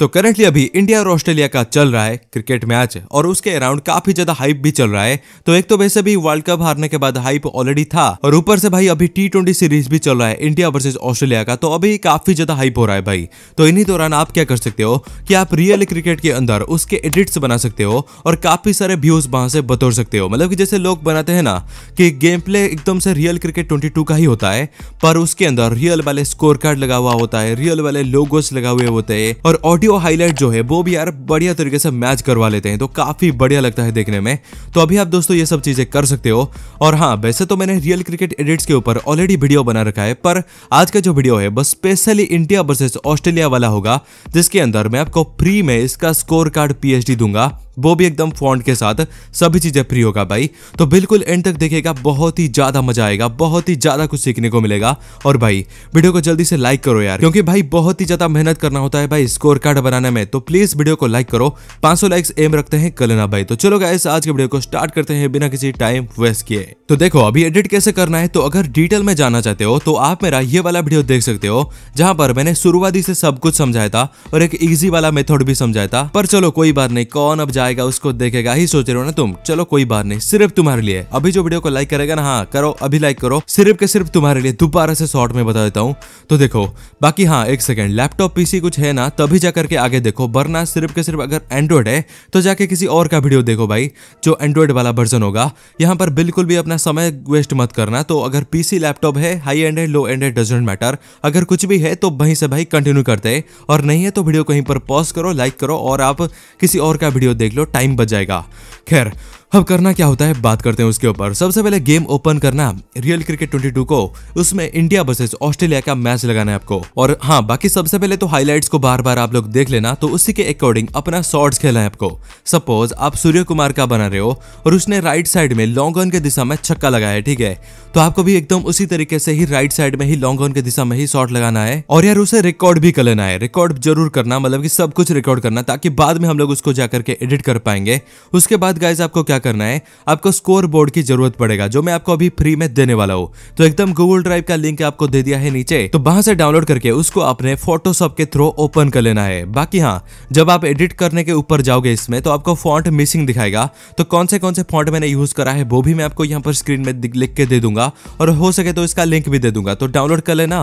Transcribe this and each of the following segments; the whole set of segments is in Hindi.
तो करंटली अभी इंडिया और ऑस्ट्रेलिया का चल रहा है क्रिकेट मैच और उसके अराउंड काफी ज्यादा हाइप भी चल रहा है तो एक तो वैसे भी वर्ल्ड कप हारने के बाद हाइप ऑलरेडी था और ऊपर से भाई अभी टी ट्वेंटी सीरीज भी चल रहा है इंडिया वर्सेज ऑस्ट्रेलिया का तो अभी काफी ज्यादा हाइप हो रहा है भाई तो इन्हीं दौरान आप क्या कर सकते हो कि आप रियल क्रिकेट के अंदर उसके एडिट्स बना सकते हो और काफी सारे व्यूज वहां से बतौर सकते हो मतलब कि जैसे लोग बनाते हैं ना कि गेम प्ले एकदम से रियल क्रिकेट ट्वेंटी का ही होता है पर उसके अंदर रियल वाले स्कोर कार्ड लगा हुआ होता है रियल वाले लोगोस लगा हुए होते हैं और ऑडियो वीडियो हाईलाइट जो है वो भी यार बढ़िया तरीके से मैच करवा लेते हैं तो काफी बढ़िया लगता है देखने में तो अभी आप दोस्तों ये सब चीजें कर सकते हो और हाँ वैसे तो मैंने रियल क्रिकेट एडिट्स के ऊपर ऑलरेडी वीडियो बना रखा है पर आज का जो वीडियो है बस स्पेशली इंडिया वर्सेज ऑस्ट्रेलिया वाला होगा जिसके अंदर मैं आपको फ्री में इसका स्कोर कार्ड पी दूंगा वो भी एकदम फॉन्ट के साथ सभी चीजें फ्री होगा भाई तो बिल्कुल एंड तक देखेगा बहुत ही ज्यादा मजा आएगा बहुत ही ज्यादा कुछ सीखने को मिलेगा और भाई वीडियो को जल्दी से लाइक करो यार क्योंकि भाई बहुत ही ज्यादा मेहनत करना होता है भाई स्कोर कार्ड खाना बनाने में तो प्लीज वीडियो को लाइक करो 500 लाइक्स एम रखते हैं कलना भाई तो चलो गाइस आज के वीडियो को स्टार्ट करते हैं बिना किसी टाइम वेस्ट किए तो देखो अभी एडिट कैसे करना है तो अगर डिटेल में जाना चाहते हो तो आप मेरा ये वाला वीडियो देख सकते हो जहाँ पर मैंने शुरुआती से सब कुछ समझाया था और एक इजी वाला मेथड भी समझाया था पर चलो कोई बात नहीं कौन अब जाएगा उसको देखेगा ही सोच रहे हो ना तुम चलो कोई बात नहीं सिर्फ तुम्हारे लिए अभी जो वीडियो को लाइक करेगा ना हाँ करो अभी लाइक करो सिर्फ के सिर्फ तुम्हारे लिए दोबारा से शॉर्ट में बता देता हूँ तो देखो बाकी हाँ एक सेकेंड लैपटॉप पीसी कुछ है ना तभी जाकर करके आगे देखो वरना सिर्फ के सिर्फ अगर एंड्रॉयड है तो जाके किसी और का वीडियो देखो भाई जो एंड्रॉयड वाला वर्जन होगा यहाँ पर बिल्कुल भी अपना समय वेस्ट मत करना तो अगर पीसी लैपटॉप है high end low end doesn't matter अगर कुछ भी है तो वहीं से भाई कंटिन्यू करते और नहीं है तो वीडियो कहीं पर पॉज करो लाइक करो और आप किसी और का वीडियो देख लो टाइम बच जाएगा खैर अब करना क्या होता है बात करते हैं उसके ऊपर सबसे पहले गेम ओपन करना रियल क्रिकेट 22 को उसमें इंडिया वर्सेज ऑस्ट्रेलिया का मैच लगाना है आपको और हाँ बाकी सबसे पहले तो हाइलाइट्स को बार बार आप लोग देख लेना तो उसी के अकॉर्डिंग अपना शॉर्ट्स खेलना है आपको सपोज आप सूर्य कुमार का बना रहे हो और उसने राइट साइड में लॉन्ग ऑन के दिशा में छक्का लगाया है ठीक है तो आपको भी एकदम उसी तरीके से ही राइट साइड में ही लॉन्ग ऑन के दिशा में ही शॉर्ट लगाना है और यार उसे रिकॉर्ड भी कर लेना है रिकॉर्ड जरूर करना मतलब की सब कुछ रिकॉर्ड करना ताकि बाद में हम लोग उसको जाकर के एडिट कर पाएंगे उसके बाद गाइज आपको क्या करना है आपको स्कोर बोर्ड की जरूरत पड़ेगा जो मैं आपको अभी फ्री में देने वाला हूँ तो एकदम गूगल ड्राइव का लिंक आपको दे दिया है नीचे तो वहां से डाउनलोड करके उसको अपने फोटोशॉप के थ्रू ओपन कर लेना है बाकी हाँ जब आप एडिट करने के ऊपर जाओगे इसमें तो आपको फॉन्ट मिसिंग दिखाएगा तो कौन से कौन से फॉन्ट मैंने यूज करा है वो भी मैं आपको यहाँ पर स्क्रीन में लिख के दे दूंगा और हो सके तो इसका लिंक भी दे दूंगा तो डाउनलोड कर लेना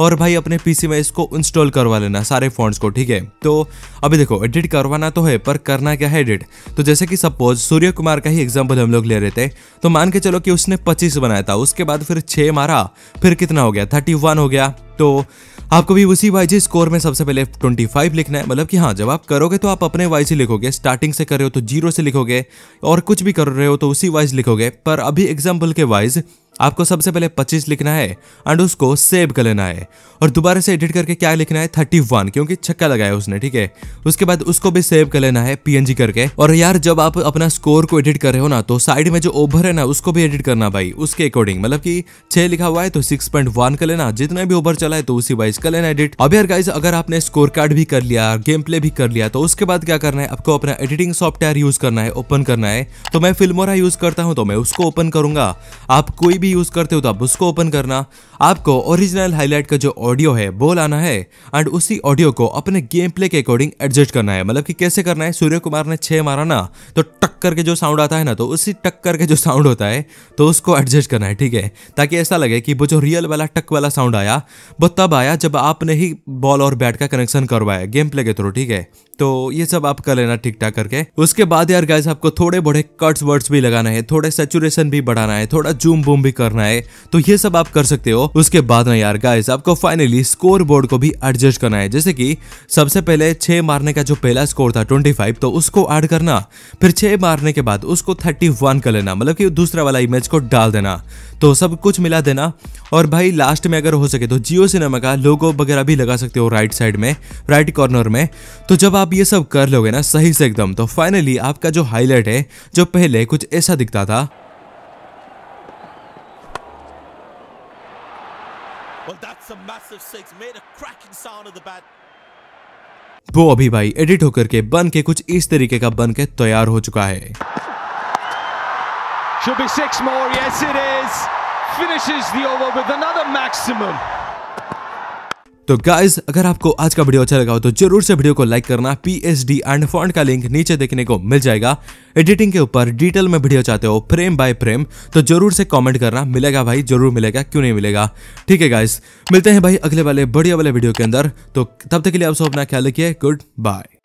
और भाई अपने पीसी में इसको इंस्टॉल करवा लेना सारे फॉन्ट्स को ठीक है तो अभी देखो एडिट करवाना तो है पर करना क्या है एडिट तो जैसे कि सपोज सूर्य कुमार का ही एग्जाम्पल हम लोग ले रहे थे तो मान के चलो कि उसने पच्चीस बनाया था उसके बाद फिर छः मारा फिर कितना हो गया थर्टी हो गया तो आपको भी उसी वाई स्कोर में सबसे पहले 25 लिखना है मतलब कि हाँ जब आप करोगे तो आप अपने वाई लिखोगे स्टार्टिंग से कर रहे हो तो जीरो से लिखोगे और कुछ भी कर रहे हो तो उसी वाइज लिखोगे पर अभी एग्जाम्पल के वाइज आपको सबसे पहले 25 लिखना है एंड उसको सेव कर लेना है और दोबारा से एडिट करके क्या लिखना है 31 क्योंकि छक्का लगाया उसने ठीक है उसके बाद उसको भी सेव कर लेना है पीएनजी करके और यार जब आप अपना स्कोर को एडिट कर रहे हो ना तो साइड में जो ओवर है ना उसको भी एडिट करना भाई उसके अकॉर्डिंग मतलब की छह लिखा हुआ है तो सिक्स कर लेना जितना भी ओवर चला है तो उसी वाइज कर लेना एडिट अब यार गाइज अगर आपने स्कोर कार्ड भी कर लिया गेम प्ले भी कर लिया तो उसके बाद क्या करना है आपको अपना एडिटिंग सॉफ्टवेयर यूज करना है ओपन करना है तो मैं फिल्मोरा यूज करता हूँ तो मैं उसको ओपन करूंगा आप कोई भी भी यूज़ करते हो तो आप उसको ओपन करना आपको ओरिजिनल हाईलाइट का जो ऑडियो है वो लाना है एंड उसी ऑडियो को अपने गेम प्ले के अकॉर्डिंग एडजस्ट करना है मतलब कि कैसे करना है सूर्य कुमार ने छह मारा ना तो टक करके जो साउंड आता है ना तो उसी टक करके जो साउंड होता है तो उसको एडजस्ट करना है ठीक है ताकि ऐसा लगे कि वो जो रियल वाला टक वाला साउंड आया वो तब आया जब आपने ही बॉल और बैट का कनेक्शन करवाया गेम प्ले के थ्रू ठीक है तो ये सब आप कर लेना ठीक ठाक करके उसके बाद यार गाइस आपको थोड़े बड़े कट्स वर्ड्स भी लगाना है थोड़े सेचुरेशन भी बढ़ाना है थोड़ा जूम बूम भी करना है तो ये सब आप कर सकते हो उसके बाद ना यार गाइस आपको फाइनली स्कोर बोर्ड को भी एडजस्ट करना है जैसे कि सबसे पहले छह मारने का जो पहला स्कोर था ट्वेंटी फाइव तो उसको एड करना फिर छह मारने के बाद उसको थर्टी वन कर लेना मतलब की दूसरा वाला इमेज को डाल देना तो सब कुछ मिला देना और भाई लास्ट में अगर हो सके तो जियो सिनेमा का लोगो वगैरह भी लगा सकते हो राइट साइड में राइट कॉर्नर में तो जब आप ये सब कर लोगे ना सही से एकदम तो फाइनली आपका जो हाईलाइट है जो पहले कुछ ऐसा दिखता था That's a massive six. Made a cracking sound of the bat. वो अभी भाई एडिट होकर के बन के कुछ इस तरीके का बन के तैयार हो चुका है Should be six more. Yes, it is. Finishes the over with another maximum. तो गाइज अगर आपको आज का वीडियो अच्छा लगा हो तो जरूर से वीडियो को लाइक करना P H D and font का लिंक नीचे देखने को मिल जाएगा एडिटिंग के ऊपर डिटेल में वीडियो चाहते हो फ्रेम बाय फ्रेम तो जरूर से कमेंट करना मिलेगा भाई जरूर मिलेगा क्यों नहीं मिलेगा ठीक है गाइज मिलते हैं भाई अगले वाले बढ़िया वाले वीडियो के अंदर तो तब तक के लिए आप सब अपना ख्याल रखिए गुड बाय